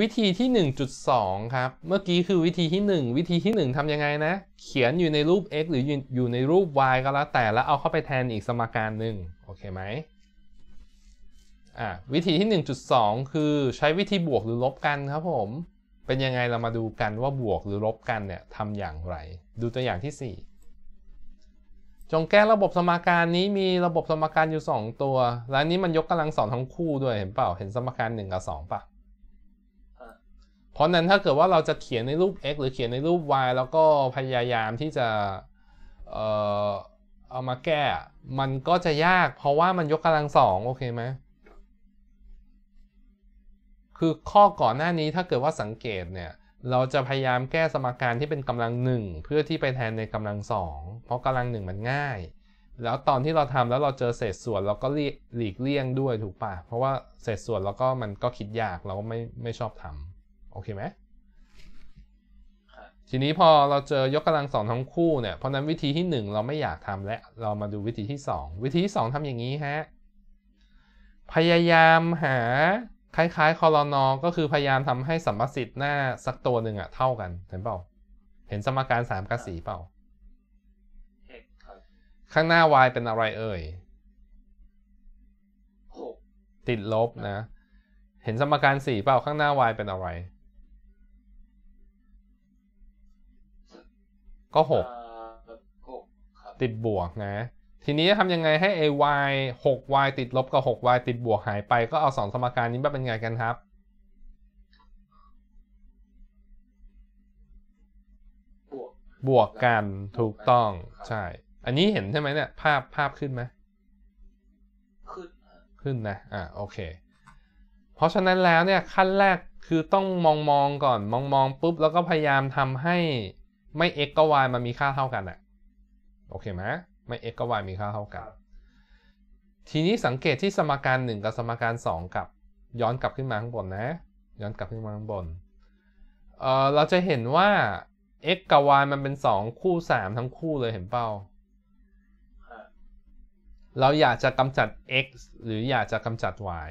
วิธีที่ 1.2ครับ เมื่อกี้คือวิธีที่ 1 วิธีที่ 1 ทำยังไงนะ เขียนอยู่ในรูป x หรืออยู่ในรูป y ก็แล้วแต่ แล้วเอาเข้าไปแทนอีกสมการหนึ่งโอเคไหมอ่ะวิธีที่ 1.2 คือใช้วิธีบวกหรือลบกันครับผม เป็นยังไงเรามาดูกันว่าบวกหรือลบกันเนี่ยทำอย่างไร ดูตัวอย่างที่ 4 จงแก้ระบบสมการนี้มีระบบสมการอยู่ 2 ตัว และนี้มันยกกำลังสองทั้งคู่ด้วยเห็นเปล่า เห็นสมการ1กับ2ปะ่ะเพราะนั้นถ้าเกิดว่าเราจะเขียนในรูป x หรือเขียนในรูป y แล้วก็พยายามที่จะเอ่อเอามาแก้ มันก็จะยาก เพราะว่ามันยกกำลังสองโอเคไหมคือข้อก่อนหน้านี้ถ้าเกิดว่าสังเกตเนี่ย เราจะพยายามแก้สมการที่เป็นกำลังหนึ่งเพื่อที่ไปแทนในกำลังสอง เพราะกำลังหนึ่งมันง่าย แล้วตอนที่เราทำแล้วเราเจอเศษส่วนเราก็หลีกเลี่ยงด้วยถูกปะเพราะว่าเศษส่วนเราก็มันก็คิดยากเราก็ไม่ไม่ชอบทำโอเคไหม ทีนี้พอเราเจอยกกำลังสองทั้งคู่เนี่ย เพราะนั้นวิธีที่ 1 เราไม่อยากทำและเรามาดูวิธีที่ 2 วิธีที่ 2ทำอย่างนี้ฮะ พยายามหาคล้ายๆ คอลนอ ก็คือพยายามทำให้สัมประสิทธิ์หน้าสักตัวหนึ่งอะเท่ากัน เห็นเปล่า เห็นสมการ 3กับ4เปล่า ข้างหน้า y เป็นอะไรเอ่ยติดลบนะ เห็นสมการ4เปล่าข้างหน้า y เป็นอะไรก็หกติดบวกนะ ทีนี้จะทำยังไงให้ a y 6 y ติดลบกับ6 y ติดบวกหายไปก็เอาสองสมการนี้มาเป็นไงกันครับ บวกกันถูกต้อง ใช่ อันนี้เห็นใช่ไหมเนี่ย ภาพภาพขึ้นไหมขึ้น ขึ้นนะ อ่าโอเค เพราะฉะนั้นแล้วเนี่ยขั้นแรกคือต้องมองมองก่อน มองมองปุ๊บ แล้วก็พยายามทำให้ไม่ x ก็ y มันมีค่าเท่ากันอะโอเคไหมไม่ x ก็ y มีค่าเท่ากันทีนี้สังเกตที่สมการ 1 กับสมการ 2 กับ ย้อนกลับขึ้นมาข้างบนนะ ย้อนกลับขึ้นมาข้างบนเออเราจะเห็นว่า x กับ y มันเป็น 2 คู่ 3 ทั้งคู่เลยเห็นเปล่าเราอยากจะกำจัด x หรืออยากจะกำจัด y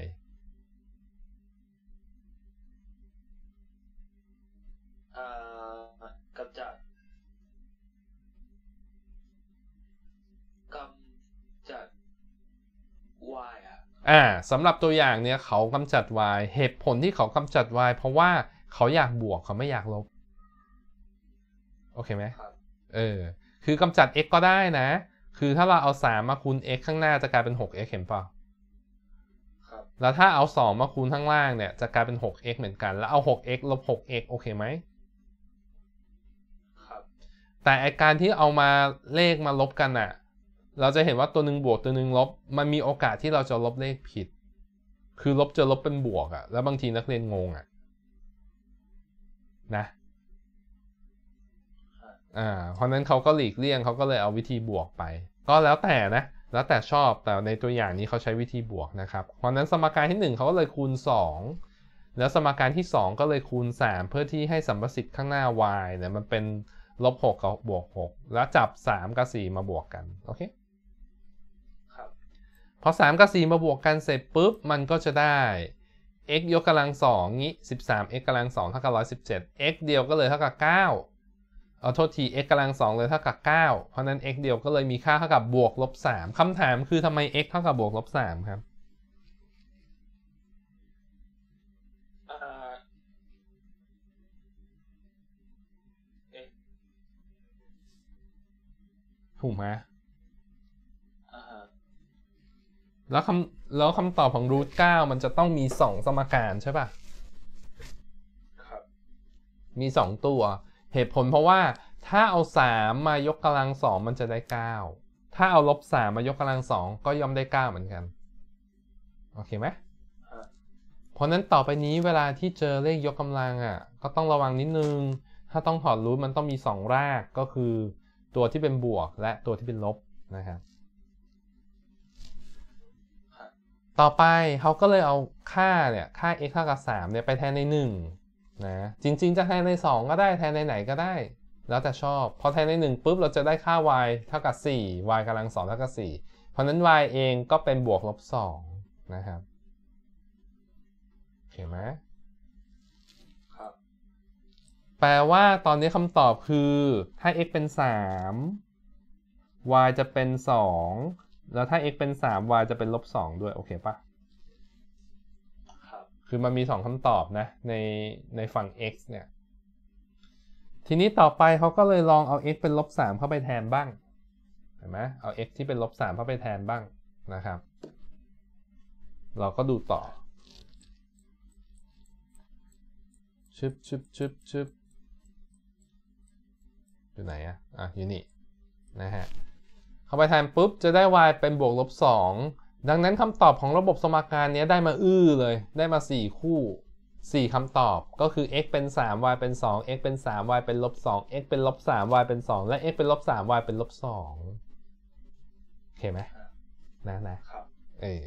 อ่าสำหรับตัวอย่างเนี้ยเขากำจัด y เหตุผลที่เขากำจัด y เพราะว่าเขาอยากบวกเขาไม่อยากลบโอเคไหมเออคือกำจัด x ก็ได้นะ คือถ้าเราเอา 3 มาคูณ x ข้างหน้า จะกลายเป็น 6x เห็นปะ่แล้วถ้าเอา 2 มาคูณข้างล่างเนี่ย จะกลายเป็น 6x เหมือนกัน แล้วเอา 6x ลบ 6x โอเคไหมแต่อาการที่เอามาเลขมาลบกันอะเราจะเห็นว่าตัวหนึ่งบวกตัวหนึ่งลบมันมีโอกาสที่เราจะลบเลขผิด คือลบจะลบเป็นบวกอะ แล้วบางทีนักเรียนงงอะนะอ่าเพราะนั้นเขาก็หลีกเลี่ยงเขาก็เลยเอาวิธีบวกไป ก็แล้วแต่นะ แล้วแต่ชอบ แต่ในตัวอย่างนี้เขาใช้วิธีบวกนะครับ เพราะนั้นสมการที่1เขาก็เลยคูณ 2 แล้วสมการที่ 2 ก็เลยคูณ3เพื่อที่ให้สัมประสิทธิ์ข้างหน้า y เนี่ยมันเป็นลบ6กับบวก6แล้วจับ 3กับ4มาบวกกัน โอเคพอ 3กับ4มาบวกกันเสร็จปุ๊บ มันก็จะได้ x ยกกำลังสองนี้13 x กำลังสองเท่ากับ117 x เดียวก็เลยเท่ากับ9เอาโทษที x กำลังสองเลยเท่ากับ 9 เพราะนั้น x เดียวก็เลยมีค่าเท่ากับบวก ลบ3คำถามคือทำไม x เท่ากับบวก ลบ3ครับ ถูกไหมแล้วคำแล้วคำตอบของรูทเก้ามันจะต้องมีสองสมการใช่ปะ่ะมีสองตัว เหตุผลเพราะว่า ถ้าเอาสามมายกกำลังสองมันจะได้เก้าถ้าเอาลบสามมายกกำลังสองก็ย่อมได้เก้าเหมือนกัน โอเคไหมเพราะนั้นต่อไปนี้เวลาที่เจอเลขยกกำลังอ่ะ ก็ต้องระวังนิดนึง ถ้าต้องถอดรูทมันต้องมีสองราก ก็คือตัวที่เป็นบวกและตัวที่เป็นลบนะครับต่อไปเขาก็เลยเอาค่าเนี่ย ค่า x เท่ากับ3เนี่ยไปแทนใน 1 นะจริงๆจะแทนใน 2 ก็ได้แทนในไหนก็ได้ แล้วแต่ชอบ พอแทนใน 1 ปุ๊บเราจะได้ค่า y เท่ากับ 4 y กำลัง 2 เท่ากับ 4 เพราะนั้น y เองก็เป็นบวกลบ2 นะครับเห็นไหมครับแปลว่าตอนนี้คำตอบคือถ้า x เป็น 3 y จะเป็น 2แล้วถ้า x เป็น 3y จะเป็นลบ 2 ด้วย โอเคปะคือมันมี 2 คำตอบนะ ใน ในฝั่ง x เนี่ย ทีนี้ต่อไปเขาก็เลยลองเอา x เป็นลบ 3 เข้าไปแทนบ้าง เห็นไหมเอา x ที่เป็นลบ 3 เข้าไปแทนบ้างนะครับ เราก็ดูต่อชึบชึบชึบชึบอยู่ไหนอะอ่ะ อยู่นี่ นะฮะเอาไปแทนปุ๊บ จะได้ y เป็นบวกลบ2 ดังนั้นคำตอบของระบบสมการนี้ได้มาอื้อเลย ได้มา 4 คู่ 4คำตอบ ก็คือ x เป็น 3 y เป็น 2 x เป็น 3 y เป็นลบ2 x เป็นลบ3 y เป็น 2 และ x เป็นลบ3 y เป็นลบ2โอเคไหมนะนะครับเออ